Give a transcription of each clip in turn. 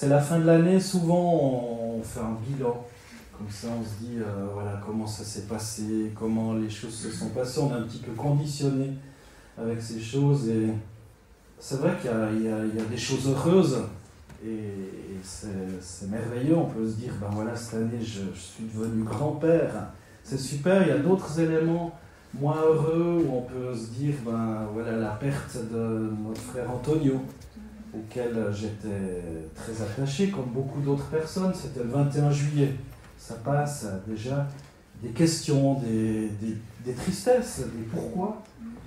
c'est la fin de l'année, souvent on fait un bilan. Comme ça, on se dit euh, voilà, comment ça s'est passé, comment les choses se sont passées. On est un petit peu conditionné avec ces choses. Et c'est vrai qu'il y, a des choses heureuses. Et, c'est merveilleux. On peut se dire ben voilà, cette année, je, suis devenu grand-père. C'est super. Il y a d'autres éléments moins heureux où on peut se dire ben voilà, la perte de notre frère Antonio auquel j'étais très attaché, comme beaucoup d'autres personnes, c'était le 21 juillet. Ça passe déjà des questions, des, tristesses, des pourquoi.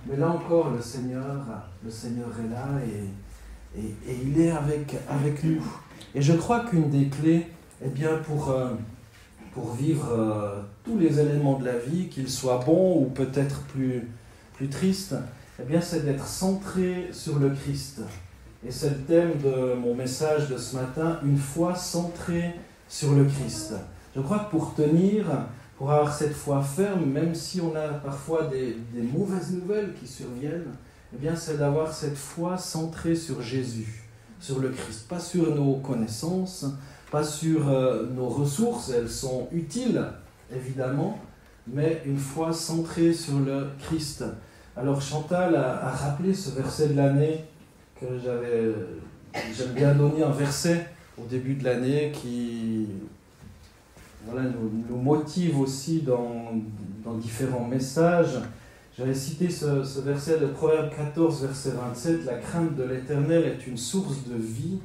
Mais là encore, le Seigneur, le Seigneur est là et, et, il est avec, avec nous. Et je crois qu'une des clés, eh bien, pour, euh, pour vivre euh, tous les éléments de la vie, qu'ils soient bons ou peut-être plus, plus tristes, eh bien, c'est d'être centré sur le Christ. Et c'est le thème de mon message de ce matin, une foi centrée sur le Christ. Je crois que pour tenir, pour avoir cette foi ferme, même si on a parfois des, mauvaises nouvelles qui surviennent, eh bien c'est d'avoir cette foi centrée sur Jésus, sur le Christ, pas sur nos connaissances, pas sur euh, nos ressources, elles sont utiles, évidemment, mais une foi centrée sur le Christ. Alors Chantal a rappelé ce verset de l'année j'aime bien donner un verset au début de l'année qui voilà, nous, motive aussi dans, dans différents messages. J'avais cité ce, ce, verset de Proverbe 14, verset 27, La crainte de l'Éternel est une source de vie.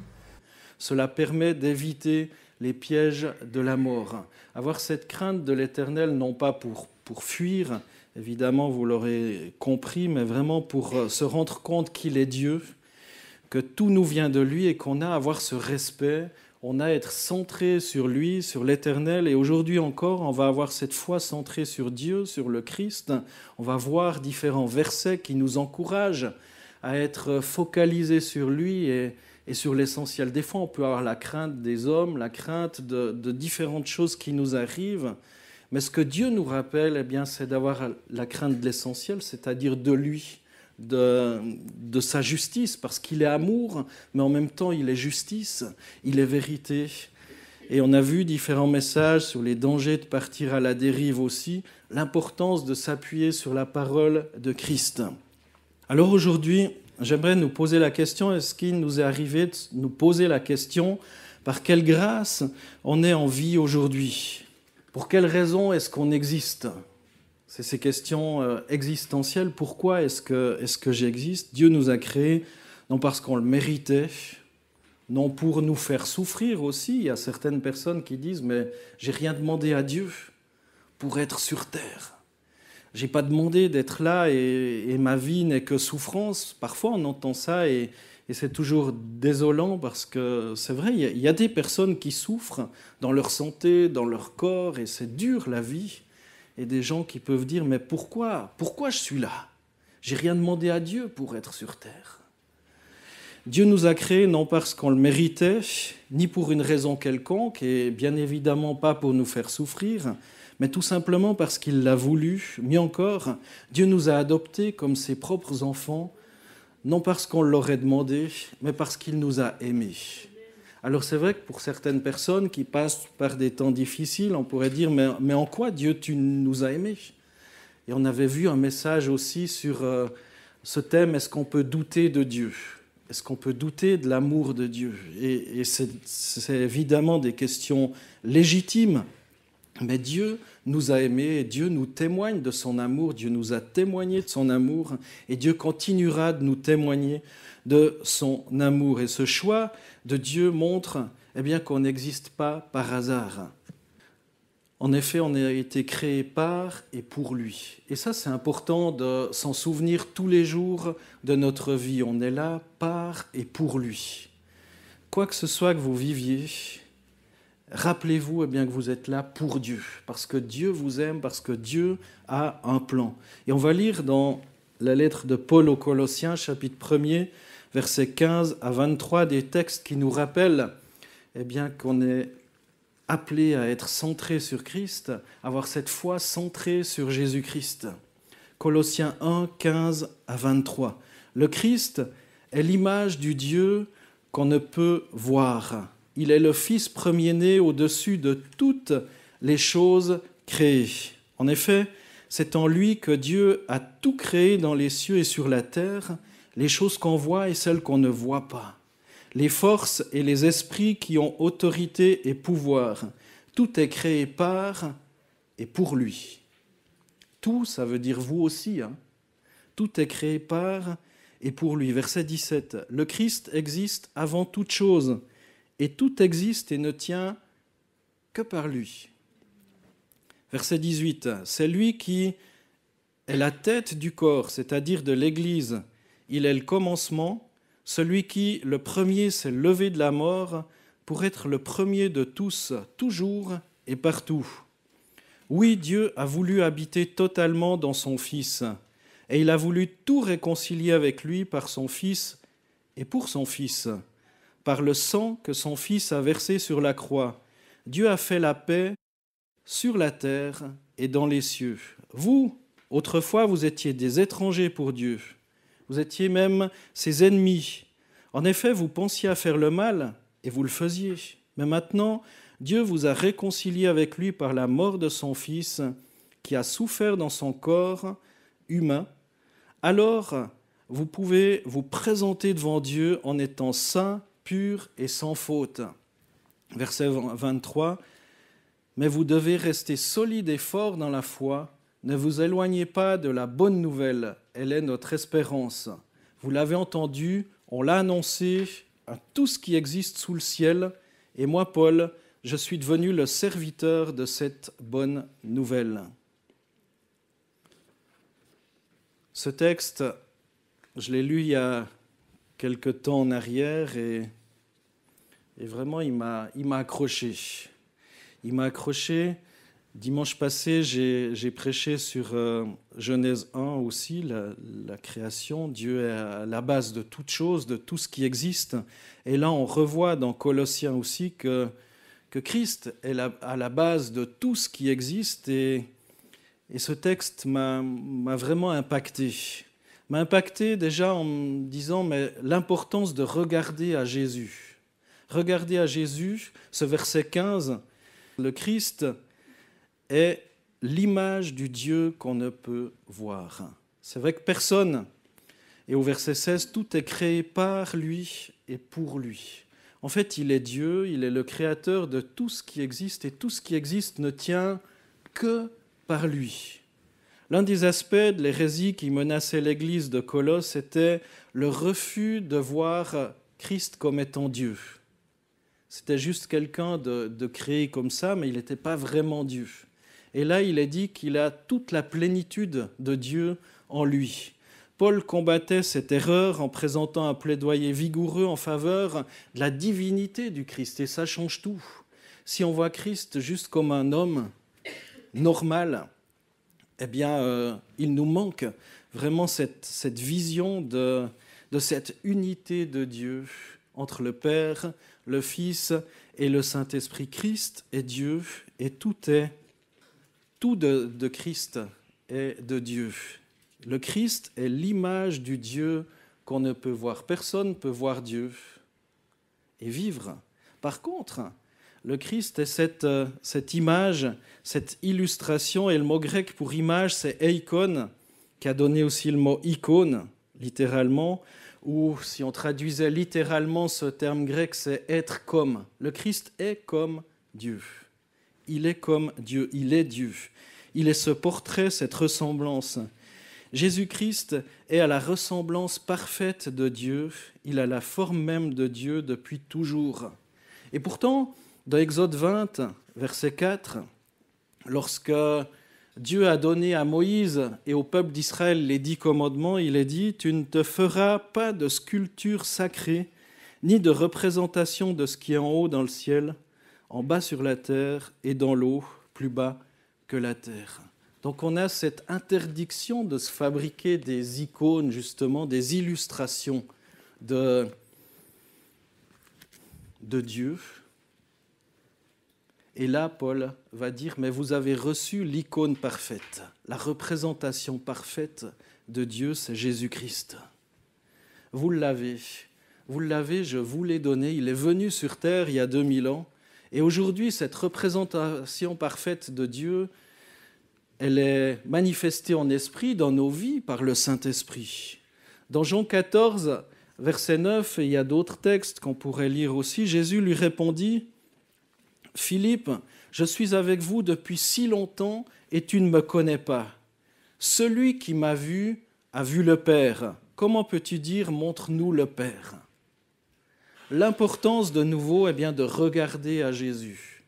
Cela permet d'éviter les pièges de la mort. Avoir cette crainte de l'Éternel, non pas pour, pour fuir, évidemment, vous l'aurez compris, mais vraiment pour euh, se rendre compte qu'il est Dieu, que tout nous vient de lui et qu'on a à avoir ce respect, on a à être centré sur lui, sur l'éternel. Et aujourd'hui encore, on va avoir cette foi centrée sur Dieu, sur le Christ. On va voir différents versets qui nous encouragent à être focalisés sur lui et, sur l'essentiel. Des fois, on peut avoir la crainte des hommes, la crainte de, différentes choses qui nous arrivent. Mais ce que Dieu nous rappelle, eh bien, c'est d'avoir la crainte de l'essentiel, c'est-à-dire de lui de, sa justice, parce qu'il est amour, mais en même temps il est justice, il est vérité. Et on a vu différents messages sur les dangers de partir à la dérive aussi, l'importance de s'appuyer sur la parole de Christ. Alors aujourd'hui, j'aimerais nous poser la question, est-ce qu'il nous est arrivé de nous poser la question par quelle grâce on est en vie aujourd'hui Pour quelle raison est-ce qu'on existe c'est ces questions euh, existentielles. Pourquoi est-ce que, j'existe Dieu nous a créés non parce qu'on le méritait, non pour nous faire souffrir aussi. Il y a certaines personnes qui disent Mais j'ai rien demandé à Dieu pour être sur terre. n'ai pas demandé d'être là et, ma vie n'est que souffrance. Parfois, on entend ça et, c'est toujours désolant parce que c'est vrai, il y, a des personnes qui souffrent dans leur santé, dans leur corps et c'est dur la vie et des gens qui peuvent dire mais pourquoi pourquoi je suis là J'ai rien demandé à Dieu pour être sur terre. Dieu nous a créés non parce qu'on le méritait, ni pour une raison quelconque, et bien évidemment pas pour nous faire souffrir, mais tout simplement parce qu'il l'a voulu. Mieux encore, Dieu nous a adoptés comme ses propres enfants, non parce qu'on l'aurait demandé, mais parce qu'il nous a aimés. Alors c'est vrai que pour certaines personnes qui passent par des temps difficiles, on pourrait dire, mais, en quoi Dieu, tu nous as aimés Et on avait vu un message aussi sur euh, ce thème, est-ce qu'on peut douter de Dieu Est-ce qu'on peut douter de l'amour de Dieu Et, et c'est évidemment des questions légitimes. Mais Dieu nous a aimés, et Dieu nous témoigne de son amour, Dieu nous a témoigné de son amour, et Dieu continuera de nous témoigner de son amour. Et ce choix de Dieu montre eh bien, qu'on n'existe pas par hasard. En effet, on a été créé par et pour lui. Et ça, c'est important de s'en souvenir tous les jours de notre vie. On est là par et pour lui. Quoi que ce soit que vous viviez, rappelez-vous eh bien que vous êtes là pour Dieu, parce que Dieu vous aime, parce que Dieu a un plan. Et on va lire dans la lettre de Paul aux Colossiens, chapitre 1er, versets 15 à 23, des textes qui nous rappellent eh bien, qu'on est appelé à être centré sur Christ, avoir cette foi centrée sur Jésus-Christ. Colossiens 1, 15 à 23. Le Christ est l'image du Dieu qu'on ne peut voir. Il est le Fils premier-né au-dessus de toutes les choses créées. En effet, c'est en lui que Dieu a tout créé dans les cieux et sur la terre, les choses qu'on voit et celles qu'on ne voit pas, les forces et les esprits qui ont autorité et pouvoir. Tout est créé par et pour lui. Tout, ça veut dire vous aussi. Hein. Tout est créé par et pour lui. Verset 17. Le Christ existe avant toute chose, et tout existe et ne tient que par lui. Verset 18. C'est lui qui est la tête du corps, c'est-à-dire de l'Église il est le commencement, celui qui, le premier, s'est levé de la mort, pour être le premier de tous, toujours et partout. Oui, Dieu a voulu habiter totalement dans son Fils, et il a voulu tout réconcilier avec lui par son Fils et pour son Fils, par le sang que son Fils a versé sur la croix. Dieu a fait la paix sur la terre et dans les cieux. Vous, autrefois, vous étiez des étrangers pour Dieu vous étiez même ses ennemis. En effet, vous pensiez à faire le mal et vous le faisiez. Mais maintenant, Dieu vous a réconcilié avec lui par la mort de son Fils, qui a souffert dans son corps humain. Alors, vous pouvez vous présenter devant Dieu en étant saint, pur et sans faute. Verset 23. Mais vous devez rester solide et fort dans la foi. Ne vous éloignez pas de la bonne nouvelle elle est notre espérance. Vous l'avez entendu, on l'a annoncé à tout ce qui existe sous le ciel, et moi, Paul, je suis devenu le serviteur de cette bonne nouvelle. Ce texte, je l'ai lu il y a quelque temps en arrière et, et vraiment il m'a accroché. Il m'a accroché Dimanche passé, j'ai prêché sur euh, Genèse 1 aussi, la, création. Dieu est à la base de toute chose, de tout ce qui existe. Et là, on revoit dans Colossiens aussi que, que Christ est à la base de tout ce qui existe. Et, ce texte m'a vraiment impacté. M'a impacté déjà en me disant mais l'importance de regarder à Jésus. Regarder à Jésus, ce verset 15, le Christ est l'image du Dieu qu'on ne peut voir. C'est vrai que personne, et au verset 16, tout est créé par lui et pour lui. En fait, il est Dieu, il est le créateur de tout ce qui existe, et tout ce qui existe ne tient que par lui. L'un des aspects de l'hérésie qui menaçait l'Église de Colosse était le refus de voir Christ comme étant Dieu. C'était juste quelqu'un de, de créé comme ça, mais il n'était pas vraiment Dieu. Et là, il est dit qu'il a toute la plénitude de Dieu en lui. Paul combattait cette erreur en présentant un plaidoyer vigoureux en faveur de la divinité du Christ, et ça change tout. Si on voit Christ juste comme un homme normal, eh bien, euh, il nous manque vraiment cette, vision de, de cette unité de Dieu entre le Père, le Fils et le Saint-Esprit. Christ et Dieu, et tout est tout de, Christ est de Dieu. Le Christ est l'image du Dieu qu'on ne peut voir. Personne ne peut voir Dieu et vivre. Par contre, le Christ est cette, euh, cette image, cette illustration, et le mot grec pour image, c'est eikon, qui a donné aussi le mot icône, littéralement, ou si on traduisait littéralement ce terme grec, c'est être comme. Le Christ est comme Dieu il est comme Dieu, il est Dieu. Il est ce portrait, cette ressemblance. Jésus-Christ est à la ressemblance parfaite de Dieu, il a la forme même de Dieu depuis toujours. Et pourtant, dans Exode 20, verset 4, lorsque Dieu a donné à Moïse et au peuple d'Israël les dix commandements, il est dit, Tu ne te feras pas de sculpture sacrée, ni de représentation de ce qui est en haut dans le ciel, en bas sur la terre et dans l'eau, plus bas que la terre. Donc on a cette interdiction de se fabriquer des icônes, justement, des illustrations de, de Dieu. Et là, Paul va dire, mais vous avez reçu l'icône parfaite, la représentation parfaite de Dieu, c'est Jésus-Christ. Vous l'avez, vous l'avez, je vous l'ai donné, il est venu sur terre il y a 2000 ans, et aujourd'hui, cette représentation parfaite de Dieu, elle est manifestée en esprit dans nos vies par le Saint-Esprit. Dans Jean 14, verset 9, et il y a d'autres textes qu'on pourrait lire aussi, Jésus lui répondit, Philippe, je suis avec vous depuis si longtemps et tu ne me connais pas. Celui qui m'a vu a vu le Père. Comment peux-tu dire, montre-nous le Père l'importance de nouveau est eh bien, de regarder à Jésus.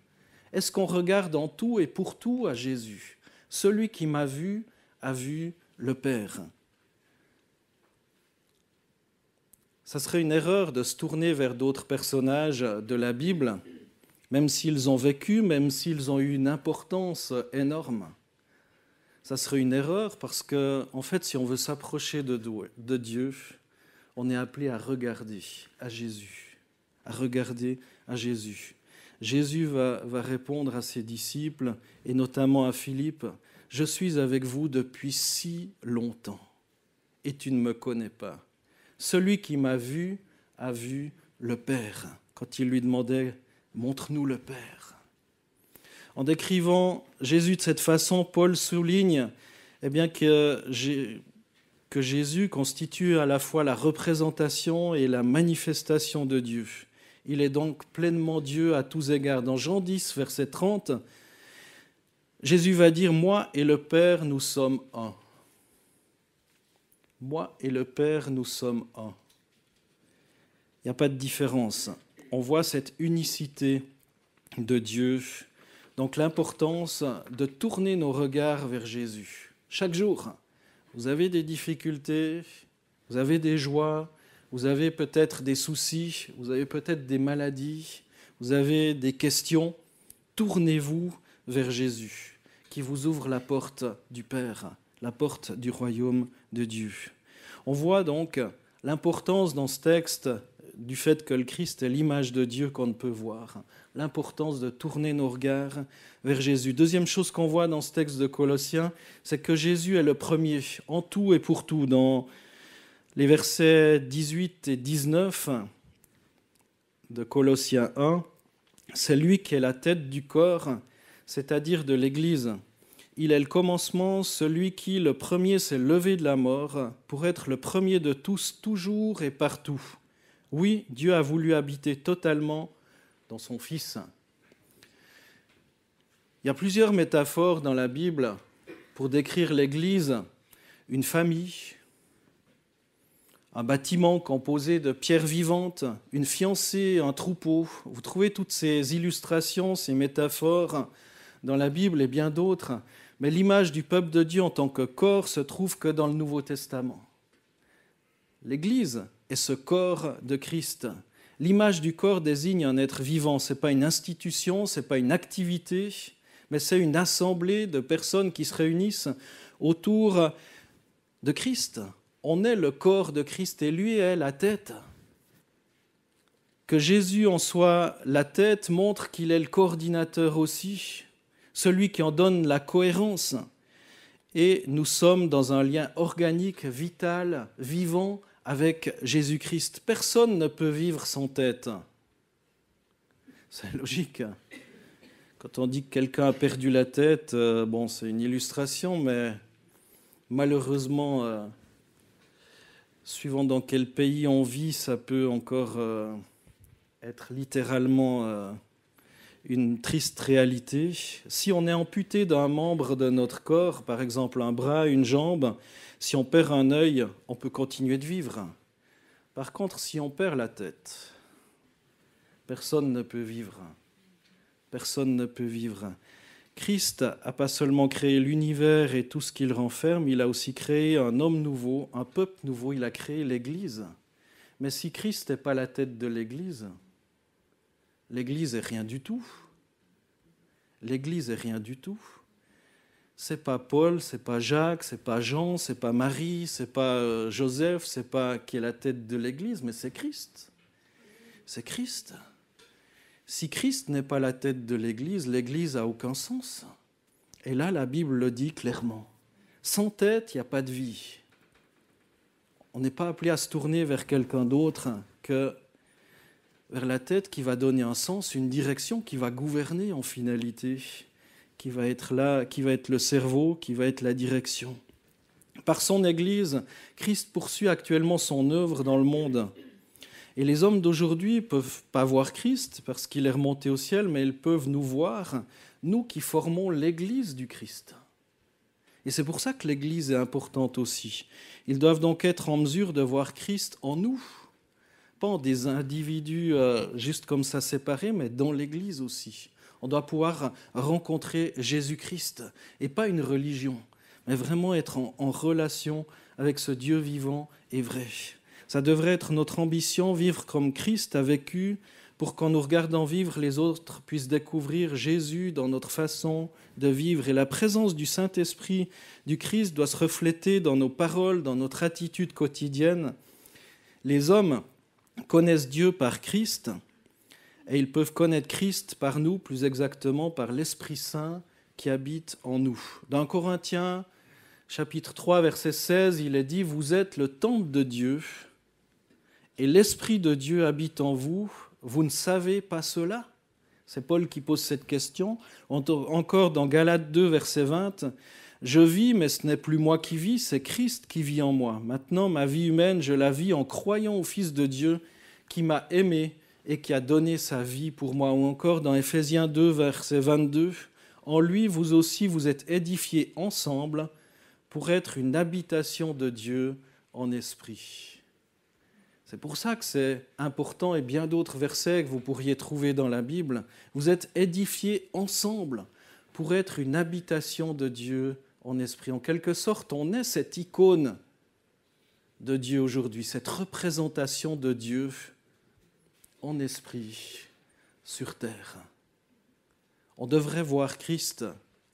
Est-ce qu'on regarde en tout et pour tout à Jésus Celui qui m'a vu a vu le Père. Ça serait une erreur de se tourner vers d'autres personnages de la Bible, même s'ils ont vécu, même s'ils ont eu une importance énorme. Ça serait une erreur parce que, en fait, si on veut s'approcher de Dieu, on est appelé à regarder à Jésus à regarder à Jésus. Jésus va, répondre à ses disciples, et notamment à Philippe, Je suis avec vous depuis si longtemps, et tu ne me connais pas. Celui qui m'a vu a vu le Père. Quand il lui demandait, Montre-nous le Père. En décrivant Jésus de cette façon, Paul souligne eh bien, que, que Jésus constitue à la fois la représentation et la manifestation de Dieu. Il est donc pleinement Dieu à tous égards. Dans Jean 10, verset 30, Jésus va dire, Moi et le Père, nous sommes un. Moi et le Père, nous sommes un. Il n'y a pas de différence. On voit cette unicité de Dieu. Donc l'importance de tourner nos regards vers Jésus. Chaque jour, vous avez des difficultés, vous avez des joies, vous avez peut-être des soucis, vous avez peut-être des maladies, vous avez des questions. Tournez-vous vers Jésus, qui vous ouvre la porte du Père, la porte du royaume de Dieu. On voit donc l'importance dans ce texte du fait que le Christ est l'image de Dieu qu'on ne peut voir, l'importance de tourner nos regards vers Jésus. Deuxième chose qu'on voit dans ce texte de Colossiens, c'est que Jésus est le premier en tout et pour tout dans les versets 18 et 19 de Colossiens 1, c'est lui qui est la tête du corps, c'est-à-dire de l'Église. Il est le commencement, celui qui, le premier, s'est levé de la mort, pour être le premier de tous, toujours et partout. Oui, Dieu a voulu habiter totalement dans son Fils. Il y a plusieurs métaphores dans la Bible pour décrire l'Église, une famille, un bâtiment composé de pierres vivantes, une fiancée, un troupeau. Vous trouvez toutes ces illustrations, ces métaphores dans la Bible et bien d'autres, mais l'image du peuple de Dieu en tant que corps se trouve que dans le Nouveau Testament. L'Église est ce corps de Christ. L'image du corps désigne un être vivant. Ce n'est pas une institution, ce n'est pas une activité, mais c'est une assemblée de personnes qui se réunissent autour de Christ, on est le corps de Christ et lui est la tête. Que Jésus en soit la tête montre qu'il est le coordinateur aussi, celui qui en donne la cohérence. Et nous sommes dans un lien organique, vital, vivant avec Jésus-Christ. Personne ne peut vivre sans tête. C'est logique. Quand on dit que quelqu'un a perdu la tête, euh, bon, c'est une illustration, mais malheureusement, euh, suivant dans quel pays on vit, ça peut encore euh, être littéralement euh, une triste réalité. Si on est amputé d'un membre de notre corps, par exemple un bras, une jambe, si on perd un œil, on peut continuer de vivre. Par contre, si on perd la tête, personne ne peut vivre. Personne ne peut vivre. Christ n'a pas seulement créé l'univers et tout ce qu'il renferme, il a aussi créé un homme nouveau, un peuple nouveau, il a créé l'Église. Mais si Christ n'est pas la tête de l'Église, l'Église est rien du tout. L'Église est rien du tout. C'est pas Paul, c'est pas Jacques, c'est pas Jean, c'est pas Marie, c'est pas euh, Joseph, c'est pas qui est la tête de l'Église, mais c'est Christ. C'est Christ. Si Christ n'est pas la tête de l'Église, l'Église a aucun sens. Et là, la Bible le dit clairement. Sans tête, il n'y a pas de vie. On n'est pas appelé à se tourner vers quelqu'un d'autre que vers la tête qui va donner un sens, une direction qui va gouverner en finalité, qui va être là, qui va être le cerveau, qui va être la direction. Par son Église, Christ poursuit actuellement son œuvre dans le monde. Et les hommes d'aujourd'hui peuvent pas voir Christ parce qu'il est remonté au ciel, mais ils peuvent nous voir, nous qui formons l'Église du Christ. Et c'est pour ça que l'Église est importante aussi. Ils doivent donc être en mesure de voir Christ en nous, pas en des individus euh, juste comme ça séparés, mais dans l'Église aussi. On doit pouvoir rencontrer Jésus-Christ et pas une religion, mais vraiment être en relation avec ce Dieu vivant et vrai. Ça devrait être notre ambition, vivre comme Christ a vécu, pour qu'en nous regardant vivre, les autres puissent découvrir Jésus dans notre façon de vivre. Et la présence du Saint-Esprit, du Christ, doit se refléter dans nos paroles, dans notre attitude quotidienne. Les hommes connaissent Dieu par Christ, et ils peuvent connaître Christ par nous, plus exactement par l'Esprit Saint qui habite en nous. Dans Corinthiens chapitre 3, verset 16, il est dit, Vous êtes le temple de Dieu, et l'Esprit de Dieu habite en vous, vous ne savez pas cela C'est Paul qui pose cette question. Encore dans Galates 2, verset 20, Je vis, mais ce n'est plus moi qui vis, c'est Christ qui vit en moi. Maintenant, ma vie humaine, je la vis en croyant au Fils de Dieu qui m'a aimé et qui a donné sa vie pour moi. Ou encore dans Ephésiens 2, verset 22, En lui, vous aussi, vous êtes édifiés ensemble pour être une habitation de Dieu en esprit. C'est pour ça que c'est important et bien d'autres versets que vous pourriez trouver dans la Bible. Vous êtes édifiés ensemble pour être une habitation de Dieu en esprit. En quelque sorte, on est cette icône de Dieu aujourd'hui, cette représentation de Dieu en esprit sur terre. On devrait voir Christ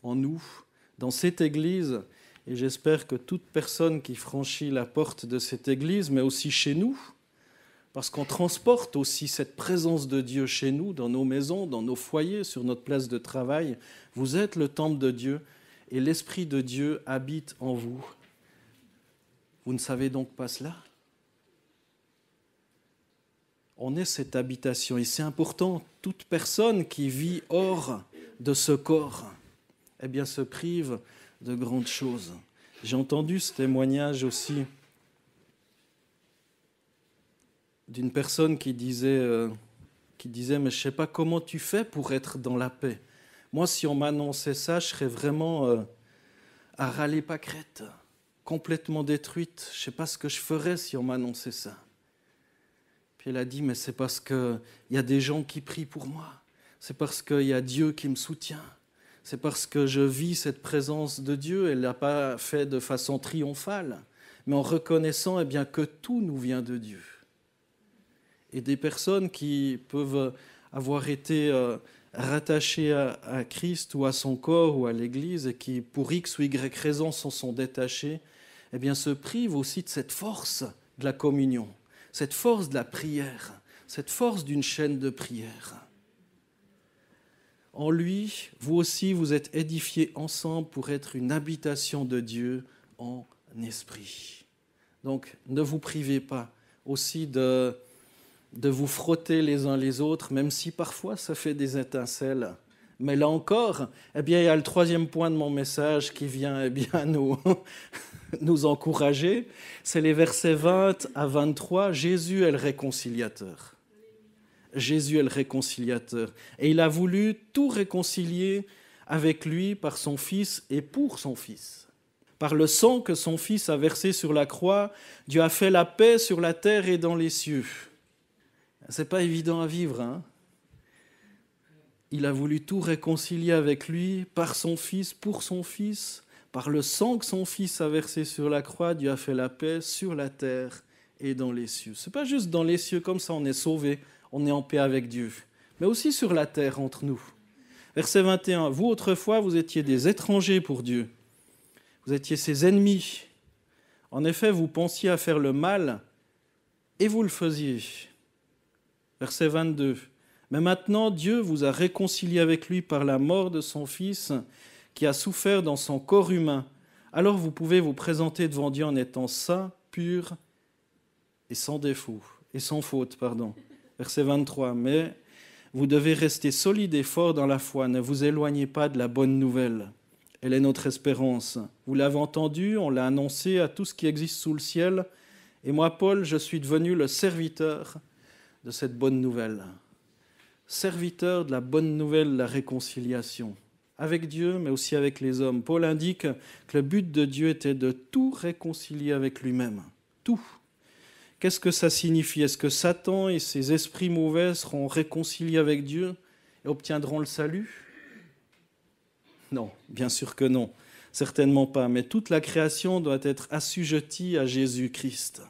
en nous, dans cette Église, et j'espère que toute personne qui franchit la porte de cette Église, mais aussi chez nous, parce qu'on transporte aussi cette présence de Dieu chez nous, dans nos maisons, dans nos foyers, sur notre place de travail. Vous êtes le temple de Dieu et l'Esprit de Dieu habite en vous. Vous ne savez donc pas cela On est cette habitation et c'est important, toute personne qui vit hors de ce corps, eh bien se prive de grandes choses. J'ai entendu ce témoignage aussi d'une personne qui disait, euh, qui disait, mais je sais pas comment tu fais pour être dans la paix. Moi, si on m'annonçait ça, je serais vraiment euh, à râler pas crête, complètement détruite. Je sais pas ce que je ferais si on m'annonçait ça. Puis elle a dit, mais c'est parce qu'il y a des gens qui prient pour moi. C'est parce qu'il y a Dieu qui me soutient. C'est parce que je vis cette présence de Dieu. Elle ne l'a pas fait de façon triomphale, mais en reconnaissant eh bien, que tout nous vient de Dieu et des personnes qui peuvent avoir été euh, rattachées à, Christ ou à son corps ou à l'Église et qui, pour X ou Y raison, s'en sont détachées, eh bien, se privent aussi de cette force de la communion, cette force de la prière, cette force d'une chaîne de prière. En lui, vous aussi, vous êtes édifiés ensemble pour être une habitation de Dieu en esprit. Donc, ne vous privez pas aussi de de vous frotter les uns les autres, même si parfois ça fait des étincelles. Mais là encore, eh bien, il y a le troisième point de mon message qui vient eh bien, nous, nous encourager. C'est les versets 20 à 23. Jésus est le réconciliateur. Jésus est le réconciliateur. Et il a voulu tout réconcilier avec lui par son Fils et pour son Fils. Par le sang que son Fils a versé sur la croix, Dieu a fait la paix sur la terre et dans les cieux. C'est pas évident à vivre. Hein. il a voulu tout réconcilier avec lui par son Fils, pour son Fils, par le sang que son Fils a versé sur la croix. Dieu a fait la paix sur la terre et dans les cieux. n'est pas juste dans les cieux comme ça on est sauvé, on est en paix avec Dieu, mais aussi sur la terre entre nous. Verset 21. Vous autrefois vous étiez des étrangers pour Dieu. Vous étiez ses ennemis. En effet, vous pensiez à faire le mal et vous le faisiez verset 22. Mais maintenant Dieu vous a réconcilié avec lui par la mort de son Fils qui a souffert dans son corps humain. Alors vous pouvez vous présenter devant Dieu en étant saint, pur et sans défaut, et sans faute, pardon. Verset 23. Mais vous devez rester solide et fort dans la foi, ne vous éloignez pas de la bonne nouvelle. Elle est notre espérance. Vous l'avez entendue. on l'a annoncée à tout ce qui existe sous le ciel. Et moi, Paul, je suis devenu le serviteur de cette bonne nouvelle. Serviteur de la bonne nouvelle la réconciliation, avec Dieu, mais aussi avec les hommes. Paul indique que le but de Dieu était de tout réconcilier avec lui-même. Tout. Qu'est-ce que ça signifie Est-ce que Satan et ses esprits mauvais seront réconciliés avec Dieu et obtiendront le salut Non, bien sûr que non. Certainement pas. Mais toute la création doit être assujettie à Jésus-Christ.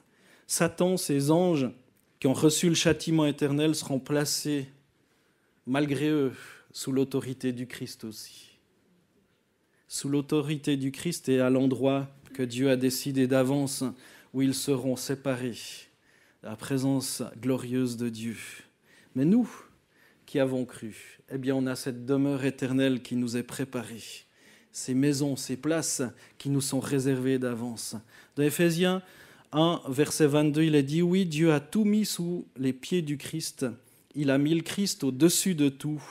Satan, ses anges, qui ont reçu le châtiment éternel seront placés, malgré eux, sous l'autorité du Christ aussi. Sous l'autorité du Christ et à l'endroit que Dieu a décidé d'avance où ils seront séparés de la présence glorieuse de Dieu. Mais nous, qui avons cru, eh bien, on a cette demeure éternelle qui nous est préparée, ces maisons, ces places qui nous sont réservées d'avance. Dans Éphésiens, 1, verset 22, il est dit, oui, Dieu a tout mis sous les pieds du Christ. Il a mis le Christ au-dessus de tout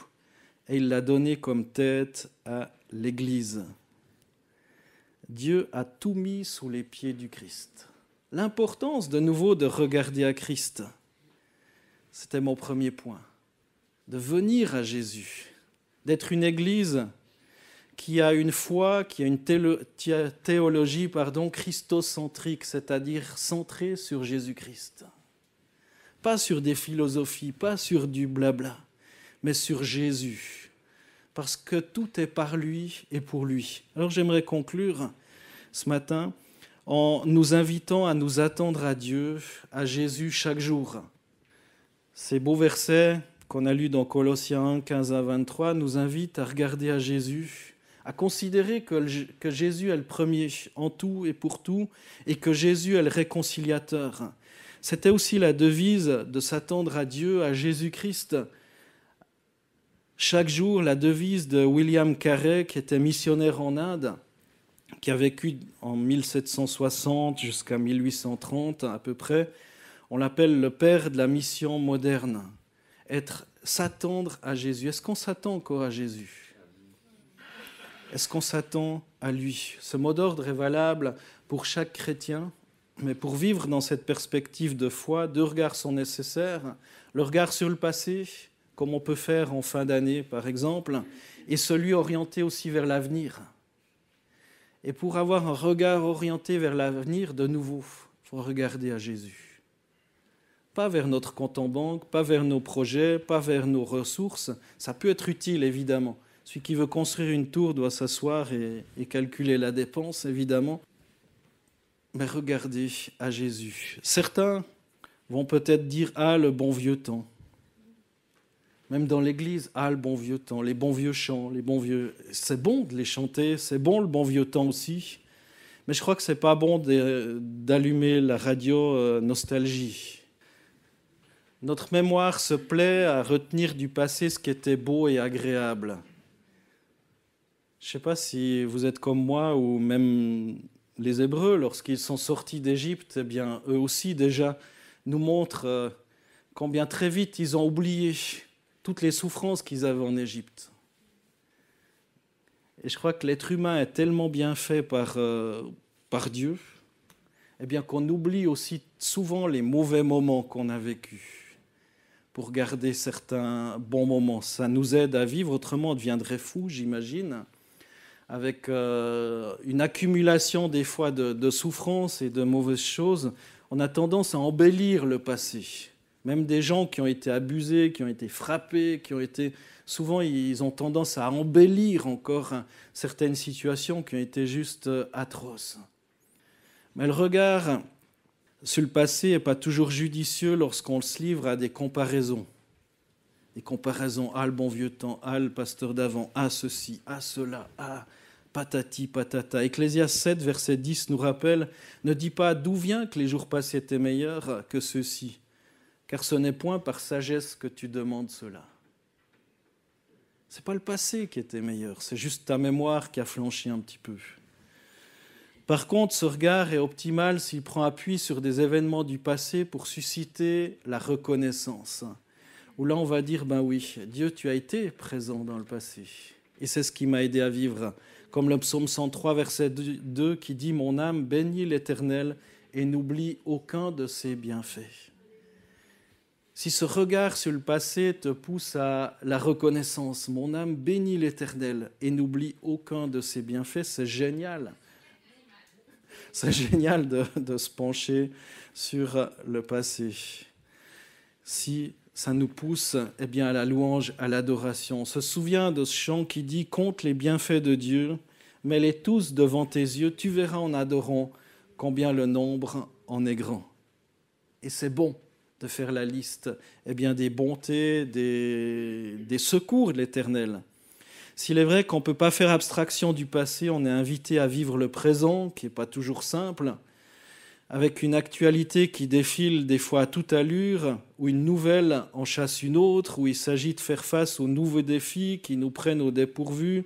et il l'a donné comme tête à l'Église. Dieu a tout mis sous les pieds du Christ. L'importance de nouveau de regarder à Christ, c'était mon premier point, de venir à Jésus, d'être une Église qui a une foi, qui a une théologie pardon, christocentrique, c'est-à-dire centrée sur Jésus-Christ. Pas sur des philosophies, pas sur du blabla, mais sur Jésus. Parce que tout est par lui et pour lui. Alors j'aimerais conclure ce matin en nous invitant à nous attendre à Dieu, à Jésus chaque jour. Ces beaux versets qu'on a lus dans Colossiens 1, 15 à 23 nous invitent à regarder à Jésus à considérer que, Jésus est le premier en tout et pour tout, et que Jésus est le réconciliateur. C'était aussi la devise de s'attendre à Dieu, à Jésus-Christ. Chaque jour, la devise de William Carey, qui était missionnaire en Inde, qui a vécu en 1760 jusqu'à 1830 à peu près, on l'appelle le père de la mission moderne. Être, s'attendre à Jésus. Est-ce qu'on s'attend encore à Jésus est-ce qu'on s'attend à lui Ce mot d'ordre est valable pour chaque chrétien, mais pour vivre dans cette perspective de foi, deux regards sont nécessaires. Le regard sur le passé, comme on peut faire en fin d'année par exemple, et celui orienté aussi vers l'avenir. Et pour avoir un regard orienté vers l'avenir, de nouveau, il faut regarder à Jésus. Pas vers notre compte en banque, pas vers nos projets, pas vers nos ressources. Ça peut être utile, évidemment. Celui qui veut construire une tour doit s'asseoir et, calculer la dépense, évidemment. Mais regardez à Jésus. Certains vont peut-être dire Ah, le bon vieux temps. Même dans l'Église, ah, le bon vieux temps, les bons vieux chants, les bons vieux. C'est bon de les chanter, c'est bon le bon vieux temps aussi. Mais je crois que c'est pas bon d'allumer la radio euh, nostalgie. Notre mémoire se plaît à retenir du passé ce qui était beau et agréable. Je ne sais pas si vous êtes comme moi ou même les Hébreux, lorsqu'ils sont sortis d'Égypte, eh bien, eux aussi déjà nous montrent euh, combien très vite ils ont oublié toutes les souffrances qu'ils avaient en Égypte. Et je crois que l'être humain est tellement bien fait par, euh, par Dieu, eh bien qu'on oublie aussi souvent les mauvais moments qu'on a vécus pour garder certains bons moments. Ça nous aide à vivre, autrement on deviendrait fou, j'imagine avec euh, une accumulation des fois de, de, souffrances et de mauvaises choses, on a tendance à embellir le passé. Même des gens qui ont été abusés, qui ont été frappés, qui ont été... Souvent, ils ont tendance à embellir encore certaines situations qui ont été juste euh, atroces. Mais le regard sur le passé n'est pas toujours judicieux lorsqu'on se livre à des comparaisons les comparaisons, à ah, le bon vieux temps, Al ah, pasteur d'avant, à ah, ceci, à cela, à patati patata. Ecclésias 7, verset 10 nous rappelle Ne dis pas d'où vient que les jours passés étaient meilleurs que ceux-ci, car ce n'est point par sagesse que tu demandes cela. C'est pas le passé qui était meilleur, c'est juste ta mémoire qui a flanchi un petit peu. Par contre, ce regard est optimal s'il prend appui sur des événements du passé pour susciter la reconnaissance où là on va dire, ben oui, Dieu, tu as été présent dans le passé. Et c'est ce qui m'a aidé à vivre, comme le psaume 103, verset 2, qui dit, Mon âme bénit l'Éternel et n'oublie aucun de ses bienfaits. Si ce regard sur le passé te pousse à la reconnaissance, mon âme bénit l'Éternel et n'oublie aucun de ses bienfaits, c'est génial. C'est génial de, de, se pencher sur le passé. Si ça nous pousse eh bien, à la louange, à l'adoration. On se souvient de ce chant qui dit Compte les bienfaits de Dieu, mais les tous devant tes yeux, tu verras en adorant combien le nombre en est grand. Et c'est bon de faire la liste eh bien, des bontés, des, des secours de l'Éternel. S'il est vrai qu'on ne peut pas faire abstraction du passé, on est invité à vivre le présent, qui n'est pas toujours simple, avec une actualité qui défile des fois à toute allure, où une nouvelle en chasse une autre, où il s'agit de faire face aux nouveaux défis qui nous prennent au dépourvu,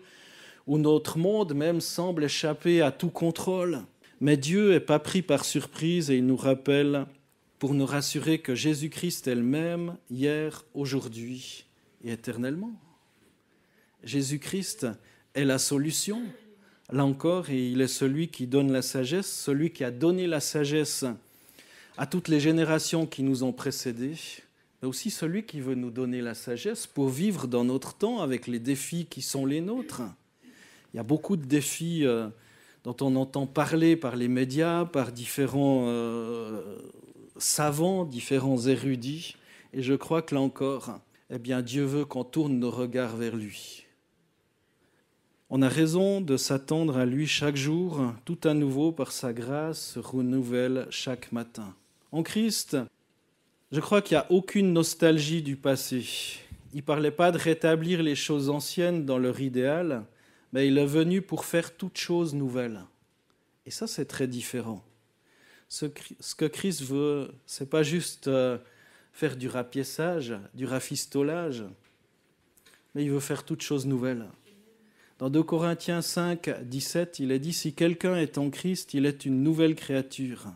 où notre monde même semble échapper à tout contrôle. Mais Dieu n'est pas pris par surprise et il nous rappelle pour nous rassurer que Jésus-Christ est le même hier, aujourd'hui et éternellement. Jésus-Christ est la solution. Là encore, et il est celui qui donne la sagesse, celui qui a donné la sagesse à toutes les générations qui nous ont précédés, mais aussi celui qui veut nous donner la sagesse pour vivre dans notre temps avec les défis qui sont les nôtres. Il y a beaucoup de défis euh, dont on entend parler par les médias, par différents euh, savants, différents érudits, et je crois que là encore, eh bien, Dieu veut qu'on tourne nos regards vers lui. On a raison de s'attendre à lui chaque jour, tout à nouveau par sa grâce renouvelle chaque matin. En Christ, je crois qu'il n'y a aucune nostalgie du passé. Il ne parlait pas de rétablir les choses anciennes dans leur idéal, mais il est venu pour faire toutes choses nouvelles. Et ça, c'est très différent. Ce, que Christ veut, c'est pas juste euh, faire du rapiessage, du rafistolage, mais il veut faire toutes choses nouvelles. Dans 2 Corinthiens 5, 17, il est dit, Si quelqu'un est en Christ, il est une nouvelle créature.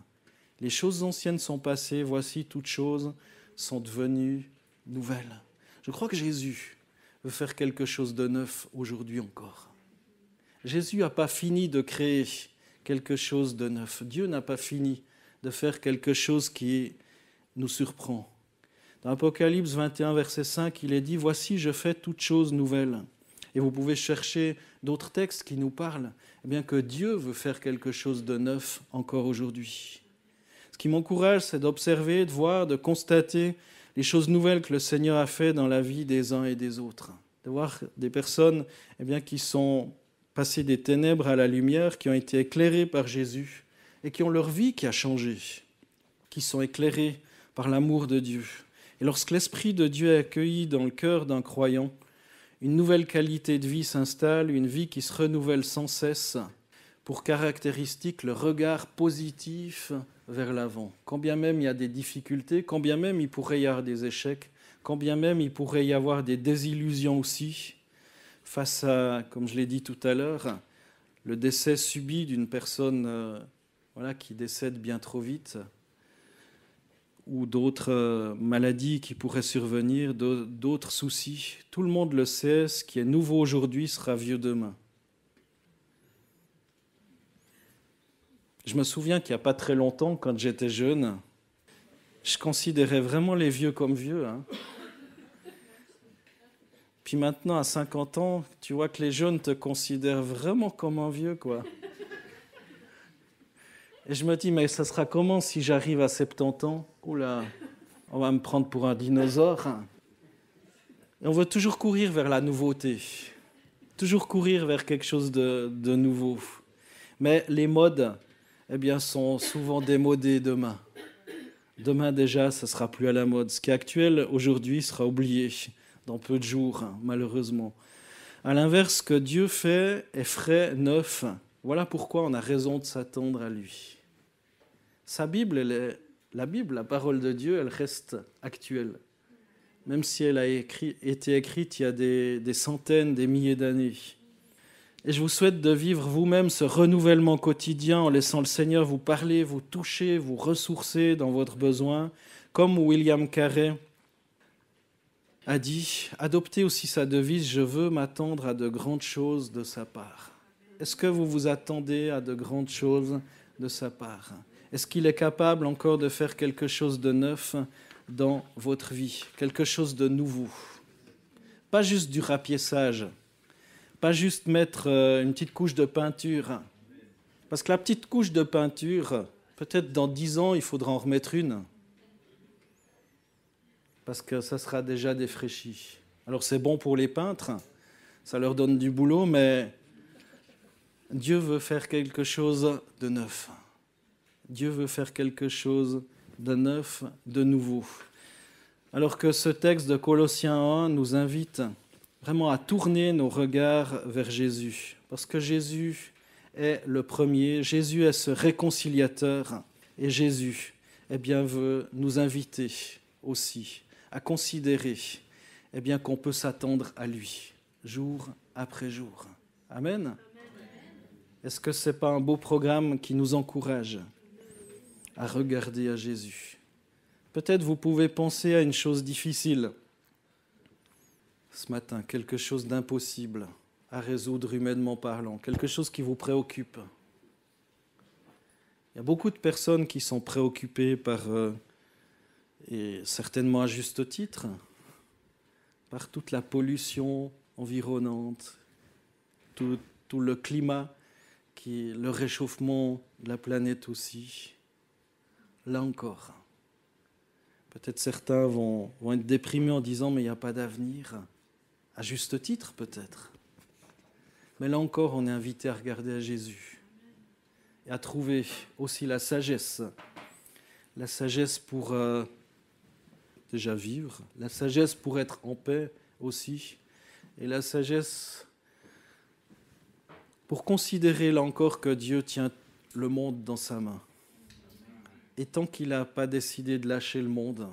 Les choses anciennes sont passées, voici toutes choses sont devenues nouvelles. Je crois que Jésus veut faire quelque chose de neuf aujourd'hui encore. Jésus n'a pas fini de créer quelque chose de neuf. Dieu n'a pas fini de faire quelque chose qui nous surprend. Dans Apocalypse 21, verset 5, il est dit, Voici, je fais toutes choses nouvelles et vous pouvez chercher d'autres textes qui nous parlent, eh bien que Dieu veut faire quelque chose de neuf encore aujourd'hui. Ce qui m'encourage, c'est d'observer, de voir, de constater les choses nouvelles que le Seigneur a fait dans la vie des uns et des autres. De voir des personnes eh bien, qui sont passées des ténèbres à la lumière, qui ont été éclairées par Jésus et qui ont leur vie qui a changé, qui sont éclairées par l'amour de Dieu. Et lorsque l'Esprit de Dieu est accueilli dans le cœur d'un croyant, une nouvelle qualité de vie s'installe, une vie qui se renouvelle sans cesse pour caractéristique le regard positif vers l'avant. Quand bien même il y a des difficultés, quand bien même il pourrait y avoir des échecs, quand bien même il pourrait y avoir des désillusions aussi, face à, comme je l'ai dit tout à l'heure, le décès subi d'une personne euh, voilà, qui décède bien trop vite, ou d'autres euh, maladies qui pourraient survenir, d'autres soucis. Tout le monde le sait, ce qui est nouveau aujourd'hui sera vieux demain. Je me souviens qu'il n'y a pas très longtemps, quand j'étais jeune, je considérais vraiment les vieux comme vieux. Hein. Puis maintenant, à 50 ans, tu vois que les jeunes te considèrent vraiment comme un vieux, quoi. Et je me dis, mais ça sera comment si j'arrive à 70 ans Oula, on va me prendre pour un dinosaure. on veut toujours courir vers la nouveauté, toujours courir vers quelque chose de, nouveau. Mais les modes, eh bien, sont souvent démodés demain. Demain déjà, ce sera plus à la mode. Ce qui est actuel aujourd'hui sera oublié dans peu de jours, malheureusement. À l'inverse, ce que Dieu fait est frais, neuf. Voilà pourquoi on a raison de s'attendre à lui. Sa Bible, elle est la Bible, la parole de Dieu, elle reste actuelle. Même si elle a été écrite il y a des, des centaines, des milliers d'années. Et je vous souhaite de vivre vous-même ce renouvellement quotidien en laissant le Seigneur vous parler, vous toucher, vous ressourcer dans votre besoin, comme William Carey a dit, adoptez aussi sa devise, je veux m'attendre à de grandes choses de sa part. Est-ce que vous vous attendez à de grandes choses de sa part est-ce qu'il est capable encore de faire quelque chose de neuf dans votre vie, quelque chose de nouveau Pas juste du rapiessage, pas juste mettre euh, une petite couche de peinture. Parce que la petite couche de peinture, peut-être dans dix ans, il faudra en remettre une. Parce que ça sera déjà défraîchi. Alors c'est bon pour les peintres, ça leur donne du boulot, mais Dieu veut faire quelque chose de neuf. Dieu veut faire quelque chose de neuf, de nouveau. Alors que ce texte de Colossiens 1 nous invite vraiment à tourner nos regards vers Jésus, parce que Jésus est le premier, Jésus est ce réconciliateur, et Jésus eh bien, veut nous inviter aussi à considérer eh bien, qu'on peut s'attendre à lui jour après jour. Amen. Est-ce que ce n'est pas un beau programme qui nous encourage à regarder à Jésus. Peut-être vous pouvez penser à une chose difficile ce matin, quelque chose d'impossible à résoudre humainement parlant, quelque chose qui vous préoccupe. Il y a beaucoup de personnes qui sont préoccupées par, euh, et certainement à juste titre, par toute la pollution environnante, tout, le climat, qui, le réchauffement de la planète aussi là encore. Peut-être certains vont, être déprimés en disant mais il n'y a pas d'avenir. À juste titre peut-être. Mais là encore, on est invité à regarder à Jésus et à trouver aussi la sagesse. La sagesse pour euh, déjà vivre, la sagesse pour être en paix aussi, et la sagesse pour considérer là encore que Dieu tient le monde dans sa main. Et tant qu'il n'a pas décidé de lâcher le monde,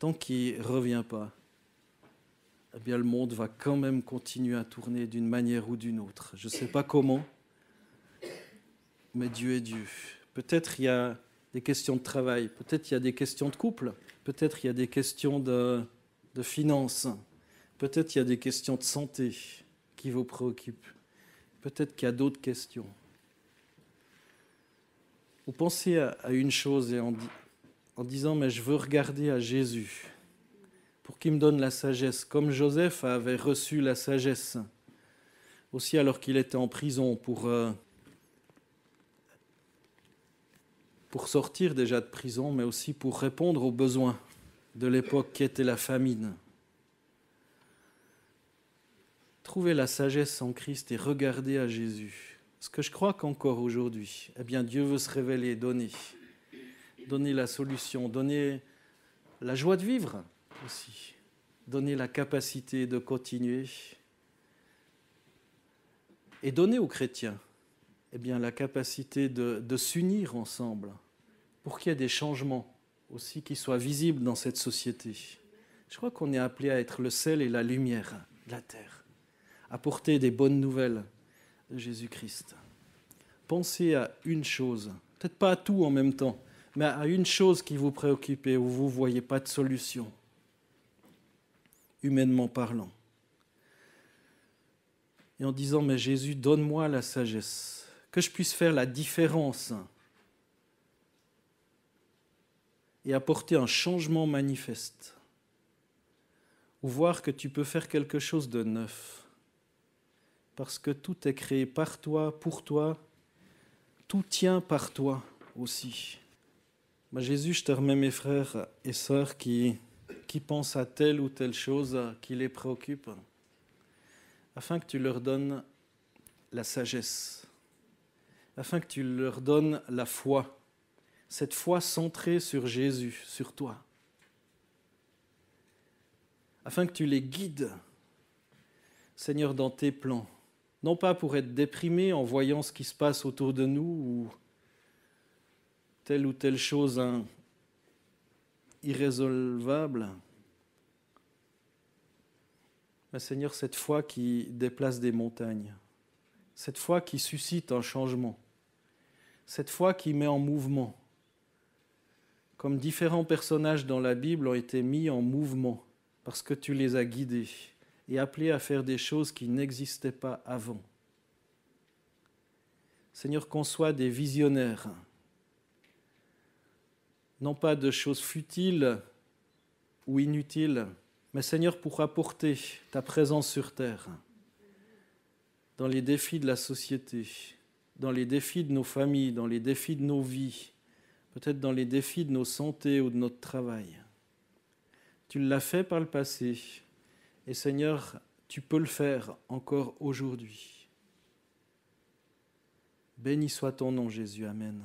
tant qu'il ne revient pas, eh bien le monde va quand même continuer à tourner d'une manière ou d'une autre. Je ne sais pas comment, mais Dieu est Dieu. Peut-être il y a des questions de travail, peut-être il y a des questions de couple, peut-être il y a des questions de, de finances, peut-être il y a des questions de santé qui vous préoccupent, peut-être qu'il y a d'autres questions. Vous pensez à, une chose et en, disant mais je veux regarder à Jésus pour qu'il me donne la sagesse, comme Joseph avait reçu la sagesse aussi alors qu'il était en prison pour, euh, pour sortir déjà de prison, mais aussi pour répondre aux besoins de l'époque qui était la famine. Trouver la sagesse en Christ et regarder à Jésus ce que je crois qu'encore aujourd'hui, eh bien, Dieu veut se révéler, donner, donner la solution, donner la joie de vivre aussi, donner la capacité de continuer et donner aux chrétiens eh bien, la capacité de, de s'unir ensemble pour qu'il y ait des changements aussi qui soient visibles dans cette société. Je crois qu'on est appelé à être le sel et la lumière de la terre, apporter des bonnes nouvelles Jésus-Christ. Pensez à une chose, peut-être pas à tout en même temps, mais à une chose qui vous préoccupe et où vous ne voyez pas de solution, humainement parlant. Et en disant, mais Jésus, donne-moi la sagesse, que je puisse faire la différence et apporter un changement manifeste, ou voir que tu peux faire quelque chose de neuf parce que tout est créé par toi, pour toi, tout tient par toi aussi. Jésus, je te remets mes frères et sœurs qui, qui pensent à telle ou telle chose qui les préoccupe, afin que tu leur donnes la sagesse, afin que tu leur donnes la foi, cette foi centrée sur Jésus, sur toi, afin que tu les guides, Seigneur, dans tes plans non pas pour être déprimé en voyant ce qui se passe autour de nous ou telle ou telle chose irrésolvable, mais Seigneur, cette foi qui déplace des montagnes, cette foi qui suscite un changement, cette foi qui met en mouvement, comme différents personnages dans la Bible ont été mis en mouvement parce que tu les as guidés et appelé à faire des choses qui n'existaient pas avant. Seigneur, qu'on soit des visionnaires, non pas de choses futiles ou inutiles, mais Seigneur, pour apporter ta présence sur terre, dans les défis de la société, dans les défis de nos familles, dans les défis de nos vies, peut-être dans les défis de nos santé ou de notre travail. Tu l'as fait par le passé, et Seigneur, tu peux le faire encore aujourd'hui. Béni soit ton nom, Jésus. Amen.